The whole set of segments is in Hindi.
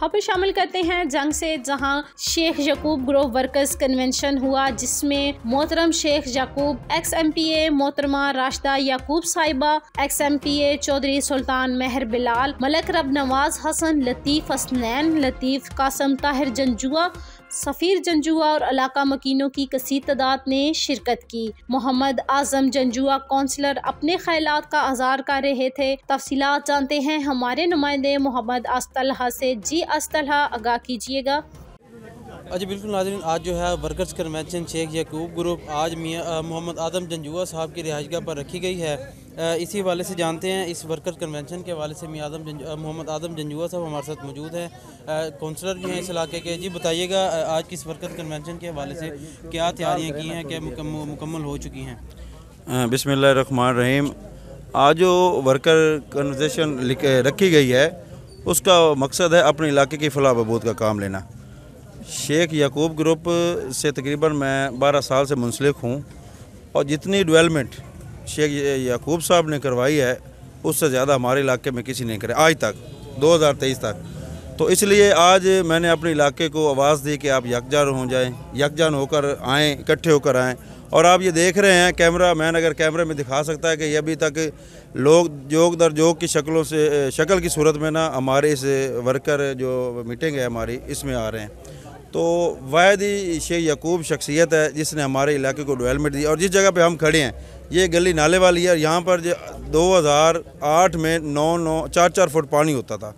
खबर शामिल करते हैं जंग से जहां Sheikh Yakub group workers convention हुआ जिसमें मोहतरम Sheikh Yakub ex M P A मोहतरमा राशदा याकूब साहिबा ex M P A Chaudhry Sultan Mehar Bilal Malik Rab Nawaz Hasan लतीफ़ हसनैन लतीफ़ कासम ताहिर जंजुआ सफ़ीर जंजुआ और इलाका मकीनों की कसी तदाद ने शिरकत की मोहम्मद आजम जंजुआ कौंसलर अपने ख्याल का आज़ार कर रहे थे तफसीत जानते हैं हमारे नुमाइंदे मोहम्मद अस्तलहा से जी असलहा आगा कीजिएगा अच्छा बिल्कुल नाजरन आज जो है workers convention Sheikh Yakub group आज मियाँ मोहम्मद आदम जंजुआ साहब की रिहाइशगाह पर रखी गई है इसी हवाले से जानते हैं इस वर्कर्स कन्वेंशन के हवाले से मियाँ आदम मोहम्मद आदम जंजुआ साहब हमारे साथ मौजूद हैं काउंसलर भी हैं इस इलाके के जी बताइएगा आज की इस वर्कर्स कन्वेंशन के हवाले से क्या तैयारियाँ की हैं क्या मुकम्मल हो चुकी हैं रहीम आज जो वर्कर कन्वेंशन रखी गई है उसका मकसद है अपने इलाके की फलाह बबूद का काम लेना शेख याकूब ग्रुप से तकरीबन मैं बारह साल से मुंसलिक हूँ और जितनी डेवलपमेंट शेख याकूब साहब ने करवाई है उससे ज़्यादा हमारे इलाके में किसी ने करे आज तक 2023 तक तो इसलिए आज मैंने अपने इलाके को आवाज़ दी कि आप यकजान हो जाएं यकजान होकर आएँ इकट्ठे होकर आएँ और आप ये देख रहे हैं कैमरा मैन अगर कैमरे में दिखा सकता है कि अभी तक लोग जोग दर जोग की शक्लों से शक्ल की सूरत में ना हमारे इस वर्कर जो मीटिंग है हमारी इसमें आ रहे हैं तो वायद ही शेख यकूब शख्सियत है जिसने हमारे इलाके को डेवलपमेंट दी और जिस जगह पे हम खड़े हैं ये गली नाले वाली है यहाँ पर जो दो में नौ नौ चार चार फुट पानी होता था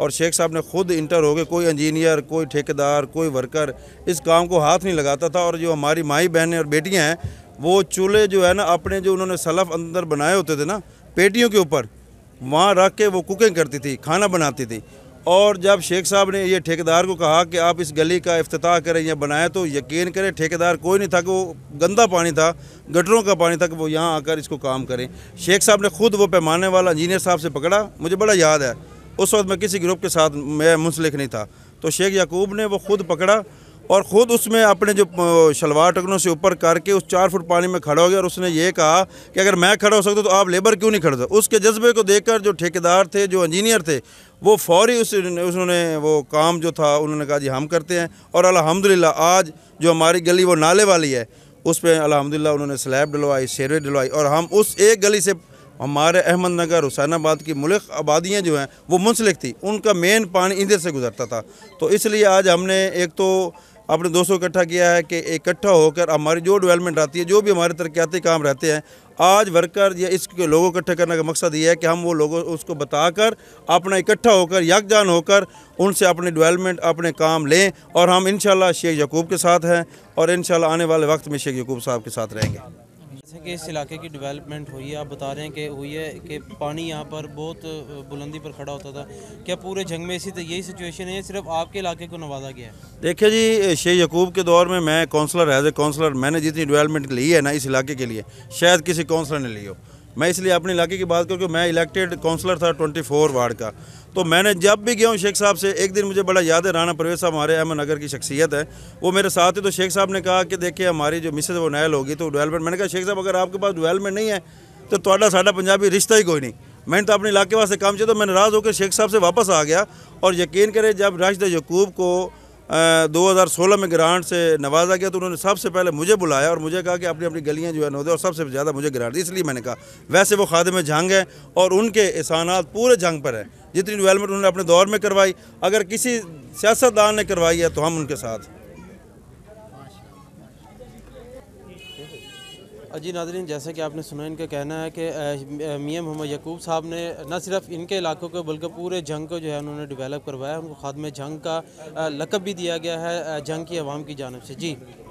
और शेख साहब ने खुद इंटर हो गए कोई इंजीनियर कोई ठेकेदार कोई वर्कर इस काम को हाथ नहीं लगाता था और जो हमारी माई बहनें और बेटियाँ हैं वो चूल्हे जो है ना अपने जो उन्होंने सलफ अंदर बनाए होते थे ना पेटियों के ऊपर वहाँ रख के वो कुकिंग करती थी खाना बनाती थी और जब शेख साहब ने ये ठेकेदार को कहा कि आप इस गली का अफ्ताह करें या बनाएं तो यकीन करें ठेकेदार कोई नहीं था कि वो गंदा पानी था गटरों का पानी था कि वो यहाँ आकर इसको काम करें शेख साहब ने खुद वो पैमाने वाला इंजीनियर साहब से पकड़ा मुझे बड़ा याद है उस वक्त मैं किसी ग्रुप के साथ मैं मुंसलिक नहीं था तो शेख याकूब ने वो खुद पकड़ा और ख़ुद उसमें अपने जो शलवार टकनों से ऊपर करके उस चार फुट पानी में खड़ा हो गया और उसने ये कहा कि अगर मैं खड़ा हो सकता तो आप लेबर क्यों नहीं खड़े उसके जज्बे को देखकर जो ठेकेदार थे जो इंजीनियर थे वो फौरी उस उन्होंने वो काम जो था उन्होंने कहा जी हम करते हैं और अलहमदिल्ला आज जो हमारी गली वो नाले वाली है उस पर अलहमदिल्ला उन्होंने स्लैब डलवाई शेरवे डलवाई और हम उस एक गली से हमारे अहमदनगर हुसैनाबाद की मुल्क आबादियाँ जो हैं वो मुंसलिक थी उनका मेन पानी इधर से गुजरता था तो इसलिए आज हमने एक तो अपने दोस्तों इकट्ठा किया है कि इकट्ठा होकर हमारी जो डेवलपमेंट आती है जो भी हमारे तरक्याती काम रहते हैं आज वर्कर या इसके लोगों को इकट्ठा करने का मकसद ये है कि हम वो लोगों उसको बताकर अपना इकट्ठा होकर यकजान होकर उनसे अपने डेवलपमेंट अपने काम लें और हम इन शेख यकूब के साथ हैं और इन आने वाले वक्त में शेख यकूब साहब के साथ रहेंगे जैसे कि इस इलाके की डेवलपमेंट हुई है आप बता रहे हैं कि हुई है कि पानी यहाँ पर बहुत बुलंदी पर खड़ा होता था क्या पूरे जंग में इसी यही सिचुएशन है सिर्फ आपके इलाके को नवाजा गया है देखिए जी शेख यकूब के दौर में मैं काउंसलर एज ए काउंसलर मैंने जितनी डेवलपमेंट ली है ना इस इलाके के लिए शायद किसी काउंसलर ने ली हो मैं इसलिए अपने इलाके की बात क्योंकि मैं इलेक्टेड काउंसलर था 24 वार्ड का तो मैंने जब भी गया हूँ शेख साहब से एक दिन मुझे बड़ा याद है राणा परवेज साहब हमारे अहमद नगर की शख्सियत है वो मेरे साथ ही तो शेख साहब ने कहा कि देखिए हमारी जो मिसेज वो नायल होगी तो डेवलपमेंट मैंने कहा शेख साहब अगर आपके पास डिवेलपमेंट नहीं है तो थोड़ा साढ़ा पंजाबी रिश्ता ही कोई नहीं मैंने तो अपने इलाके वास्ते काम किया तो मैं नाराज़ होकर शेख साहब से वापस आ गया और यकीन करें जब राशद यकूब को 2016 में ग्रांट से नवाजा गया तो उन्होंने सबसे पहले मुझे बुलाया और मुझे कहा कि अपनी अपनी गलियाँ जो है नोदे और सबसे ज़्यादा मुझे ग्रांट दी इसलिए मैंने कहा वैसे वो खादम जंग हैं और उनके एहसानात पूरे जंग पर हैं जितनी डिवेलपमेंट उन्होंने अपने दौर में करवाई अगर किसी सियासतदान ने करवाई है तो हम उनके साथ जी नाजरीन जैसे कि आपने सुना इनका कहना है कि मियाँ मोहम्मद यकूब साहब ने न सिर्फ इनके इलाकों को बल्कि पूरे जंग को जो है उन्होंने डेवलप करवाया उनको खाद में जंग का लकब भी दिया गया है जंग की आवाम की जानब से जी